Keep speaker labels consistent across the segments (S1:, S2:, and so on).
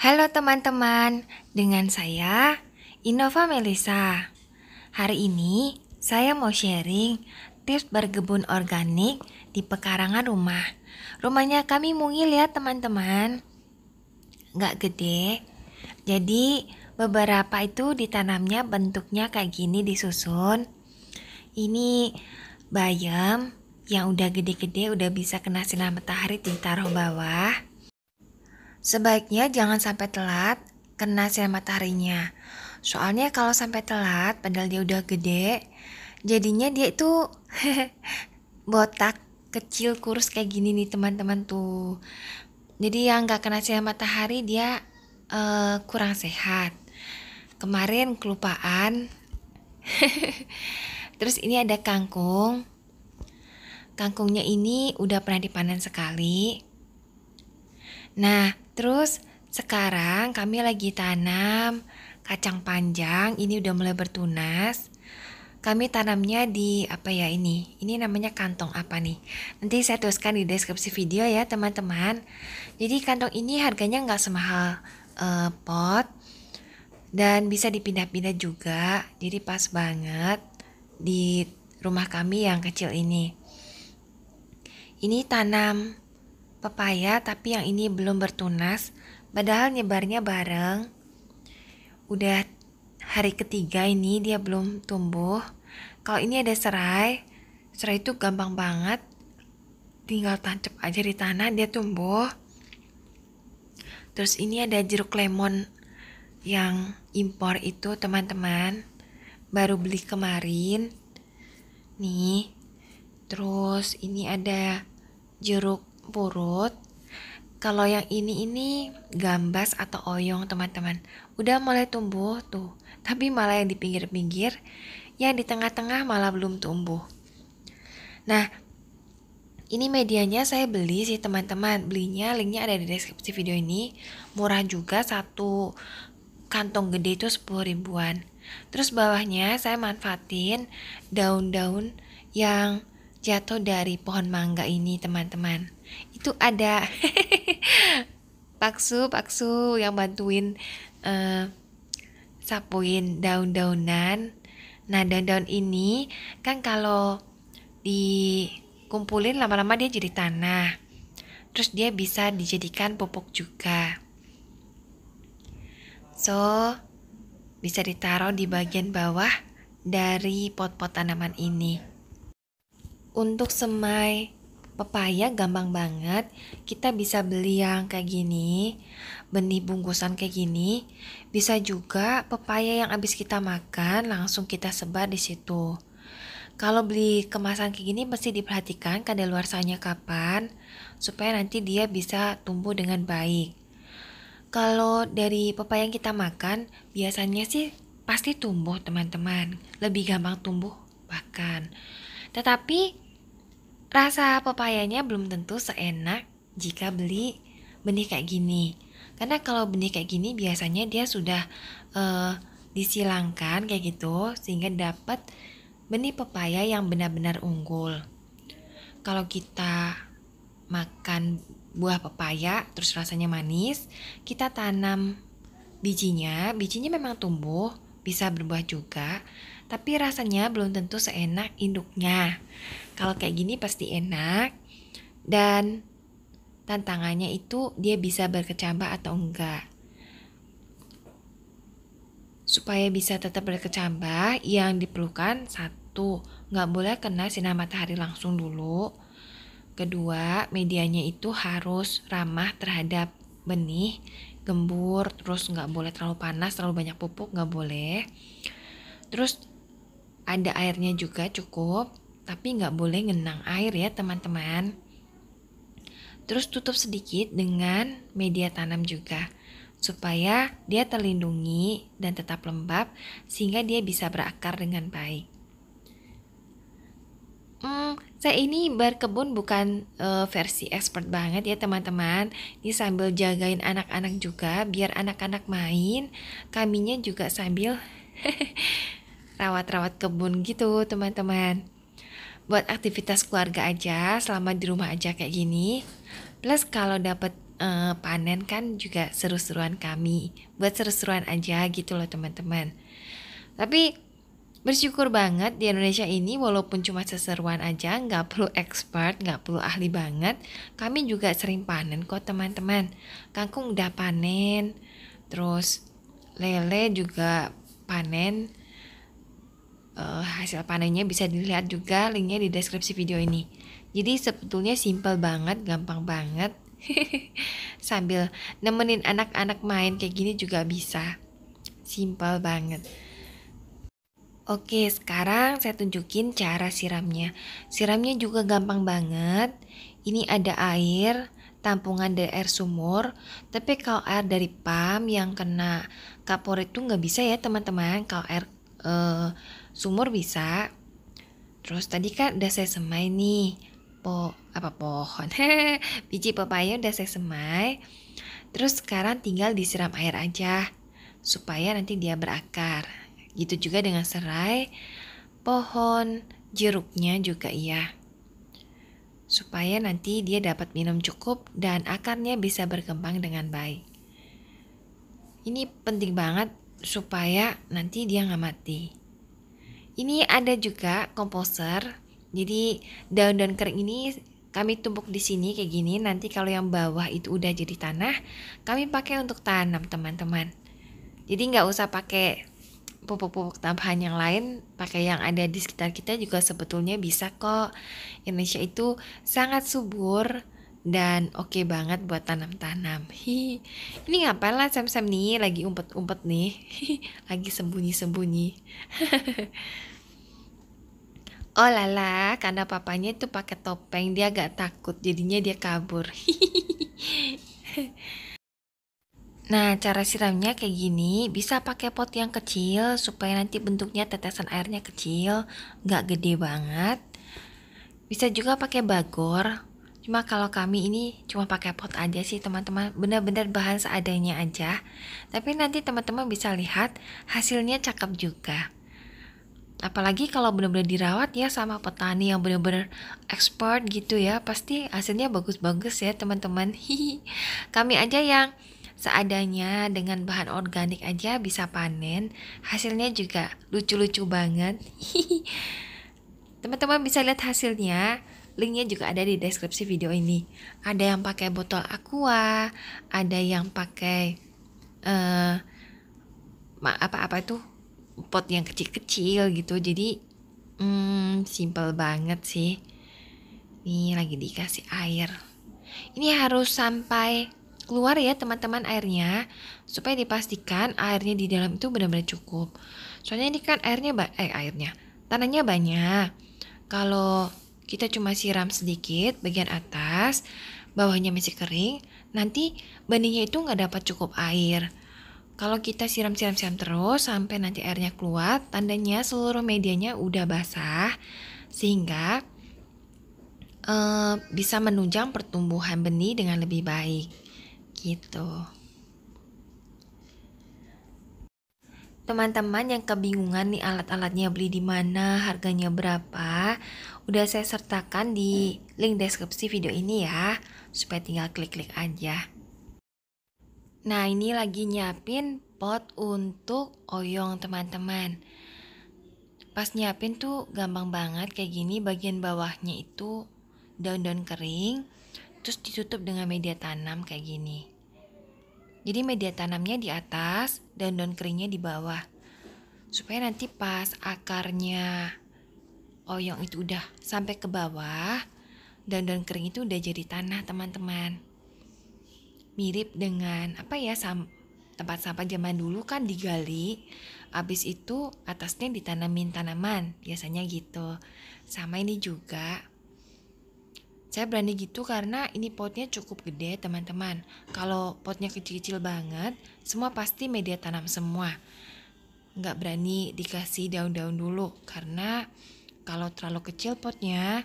S1: Halo teman-teman, dengan saya Innova Melisa. Hari ini saya mau sharing tips berkebun organik di pekarangan rumah. Rumahnya kami mungil ya teman-teman. Gak gede, jadi beberapa itu ditanamnya bentuknya kayak gini disusun. Ini bayam yang udah gede-gede udah bisa kena sinar matahari ditaruh bawah Sebaiknya jangan sampai telat kena sinar mataharinya. Soalnya kalau sampai telat padahal dia udah gede, jadinya dia itu botak kecil kurus kayak gini nih teman-teman tuh. Jadi yang nggak kena sinar matahari dia uh, kurang sehat. Kemarin kelupaan. Terus ini ada kangkung. Kangkungnya ini udah pernah dipanen sekali Nah, terus sekarang kami lagi tanam kacang panjang, ini udah mulai bertunas. Kami tanamnya di apa ya ini? Ini namanya kantong apa nih? Nanti saya tuliskan di deskripsi video ya teman-teman. Jadi kantong ini harganya nggak semahal uh, pot dan bisa dipindah-pindah juga. Jadi pas banget di rumah kami yang kecil ini. Ini tanam Pepaya tapi yang ini belum bertunas, padahal nyebarnya bareng. Udah hari ketiga ini dia belum tumbuh. Kalau ini ada serai, serai itu gampang banget. Tinggal tancap aja di tanah dia tumbuh. Terus ini ada jeruk lemon yang impor itu teman-teman baru beli kemarin nih terus ini ada jeruk purut. Kalau yang ini ini gambas atau oyong teman-teman. Udah mulai tumbuh tuh. Tapi malah yang di pinggir-pinggir, yang di tengah-tengah malah belum tumbuh. Nah, ini medianya saya beli sih teman-teman. Belinya linknya ada di deskripsi video ini. Murah juga satu kantong gede itu 10 ribuan. Terus bawahnya saya manfaatin daun-daun yang jatuh dari pohon mangga ini teman-teman itu ada paksu paksu yang bantuin uh, sapuin daun-daunan nah daun-daun ini kan kalau dikumpulin lama-lama dia jadi tanah terus dia bisa dijadikan pupuk juga so bisa ditaruh di bagian bawah dari pot-pot tanaman ini untuk semai pepaya gampang banget, kita bisa beli yang kayak gini, benih bungkusan kayak gini. Bisa juga pepaya yang habis kita makan langsung kita sebar di situ. Kalau beli kemasan kayak gini mesti diperhatikan kadaluarsanya kapan supaya nanti dia bisa tumbuh dengan baik. Kalau dari pepaya yang kita makan biasanya sih pasti tumbuh teman-teman, lebih gampang tumbuh bahkan. Tetapi Rasa pepayanya belum tentu seenak jika beli benih kayak gini. Karena kalau benih kayak gini biasanya dia sudah uh, disilangkan kayak gitu sehingga dapat benih pepaya yang benar-benar unggul. Kalau kita makan buah pepaya terus rasanya manis, kita tanam bijinya, bijinya memang tumbuh, bisa berbuah juga, tapi rasanya belum tentu seenak induknya. Kalau kayak gini pasti enak dan tantangannya itu dia bisa berkecambah atau enggak. Supaya bisa tetap berkecambah, yang diperlukan satu, nggak boleh kena sinar matahari langsung dulu. Kedua, medianya itu harus ramah terhadap benih, gembur, terus nggak boleh terlalu panas, terlalu banyak pupuk nggak boleh. Terus ada airnya juga cukup, tapi nggak boleh ngenang air ya teman-teman. Terus tutup sedikit dengan media tanam juga supaya dia terlindungi dan tetap lembab sehingga dia bisa berakar dengan baik. Hmm, saya ini berkebun bukan e, versi expert banget ya teman-teman. Ini sambil jagain anak-anak juga biar anak-anak main, kaminya juga sambil rawat-rawat kebun gitu teman-teman buat aktivitas keluarga aja selama di rumah aja kayak gini plus kalau dapat uh, eh, panen kan juga seru-seruan kami buat seru-seruan aja gitu loh teman-teman tapi bersyukur banget di Indonesia ini walaupun cuma seseruan aja nggak perlu expert nggak perlu ahli banget kami juga sering panen kok teman-teman kangkung udah panen terus lele juga panen uh, hasil panennya bisa dilihat juga linknya di deskripsi video ini. Jadi sebetulnya simple banget, gampang banget. Sambil nemenin anak-anak main kayak gini juga bisa. Simple banget. Oke, sekarang saya tunjukin cara siramnya. Siramnya juga gampang banget. Ini ada air, tampungan dari air sumur, tapi kalau air dari pam yang kena kapur itu nggak bisa ya teman-teman. Kalau air uh, sumur bisa. Terus tadi kan udah saya semai nih po apa pohon biji pepaya udah saya semai. Terus sekarang tinggal disiram air aja supaya nanti dia berakar. Gitu juga dengan serai, pohon, jeruknya juga iya. Supaya nanti dia dapat minum cukup dan akarnya bisa berkembang dengan baik. Ini penting banget supaya nanti dia nggak mati. Ini ada juga komposer. Jadi daun-daun kering ini kami tumpuk di sini kayak gini. Nanti kalau yang bawah itu udah jadi tanah, kami pakai untuk tanam teman-teman. Jadi nggak usah pakai pupuk-pupuk tambahan yang lain, pakai yang ada di sekitar kita juga sebetulnya bisa kok. Indonesia itu sangat subur dan oke okay banget buat tanam-tanam. Hi, ini ngapain lah sam-sam nih lagi umpet-umpet nih, lagi sembunyi-sembunyi. oh lala, karena papanya itu pakai topeng dia agak takut, jadinya dia kabur. nah, cara siramnya kayak gini, bisa pakai pot yang kecil supaya nanti bentuknya tetesan airnya kecil, nggak gede banget. Bisa juga pakai bagor Cuma kalau kami ini cuma pakai pot aja sih teman-teman, benar-benar bahan seadanya aja. Tapi nanti teman-teman bisa lihat hasilnya cakep juga. Apalagi kalau benar-benar dirawat ya sama petani yang benar-benar ekspor gitu ya, pasti hasilnya bagus-bagus ya teman-teman. Kami aja yang seadanya dengan bahan organik aja bisa panen, hasilnya juga lucu-lucu banget. Teman-teman bisa lihat hasilnya Linknya juga ada di deskripsi video ini. Ada yang pakai botol aqua, ada yang pakai uh, eh, apa-apa itu pot yang kecil-kecil gitu. Jadi hmm, simple banget sih. Ini lagi dikasih air. Ini harus sampai keluar ya teman-teman airnya supaya dipastikan airnya di dalam itu benar-benar cukup. Soalnya ini kan airnya eh airnya tanahnya banyak. Kalau kita cuma siram sedikit bagian atas, bawahnya masih kering, nanti benihnya itu nggak dapat cukup air. Kalau kita siram-siram-siram terus sampai nanti airnya keluar, tandanya seluruh medianya udah basah, sehingga e, bisa menunjang pertumbuhan benih dengan lebih baik. Gitu. Teman-teman yang kebingungan nih alat-alatnya beli di mana, harganya berapa, udah saya sertakan di link deskripsi video ini ya, supaya tinggal klik-klik aja. Nah, ini lagi nyiapin pot untuk oyong teman-teman. Pas nyiapin tuh gampang banget kayak gini bagian bawahnya itu daun-daun kering terus ditutup dengan media tanam kayak gini. Jadi media tanamnya di atas daun daun keringnya di bawah. Supaya nanti pas akarnya oyong itu udah sampai ke bawah, dan daun kering itu udah jadi tanah teman-teman. Mirip dengan apa ya sam tempat sampah zaman dulu kan digali, habis itu atasnya ditanamin tanaman, biasanya gitu. Sama ini juga. Saya berani gitu karena ini potnya cukup gede teman-teman. Kalau potnya kecil-kecil banget, semua pasti media tanam semua. Nggak berani dikasih daun-daun dulu karena kalau terlalu kecil potnya,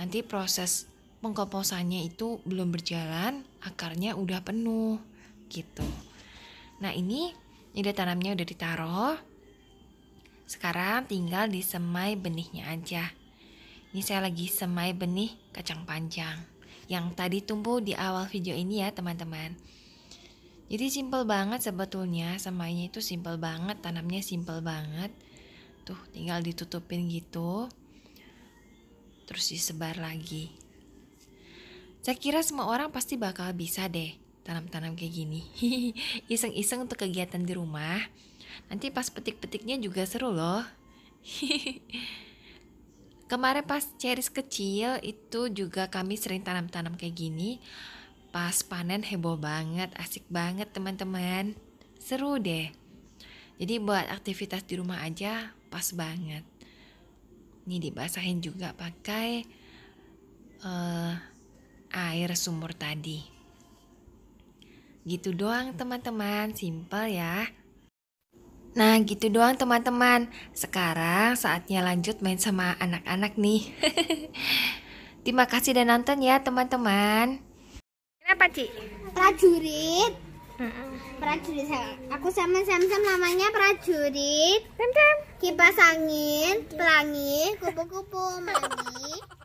S1: nanti proses pengkomposannya itu belum berjalan, akarnya udah penuh gitu. Nah, ini ide tanamnya udah ditaruh. Sekarang tinggal disemai benihnya aja. Ini saya lagi semai benih kacang panjang yang tadi tumbuh di awal video ini ya, teman-teman. Jadi simple banget sebetulnya, semainya itu simple banget, tanamnya simple banget tuh gitu. tinggal ditutupin gitu terus disebar lagi saya kira semua orang pasti bakal bisa deh tanam-tanam kayak gini iseng-iseng untuk kegiatan di rumah nanti pas petik-petiknya juga seru loh kemarin pas ceris kecil itu juga kami sering tanam-tanam kayak gini pas panen heboh banget asik banget teman-teman seru deh jadi buat aktivitas di rumah aja pas banget ini dibasahin juga pakai uh, air sumur tadi gitu doang teman-teman simple ya Nah gitu doang teman-teman Sekarang saatnya lanjut main sama anak-anak nih Terima kasih dan nonton ya teman-teman Kenapa Ci? Prajurit prajurit aku sama sam sam namanya prajurit kipas angin pelangi kupu-kupu mandi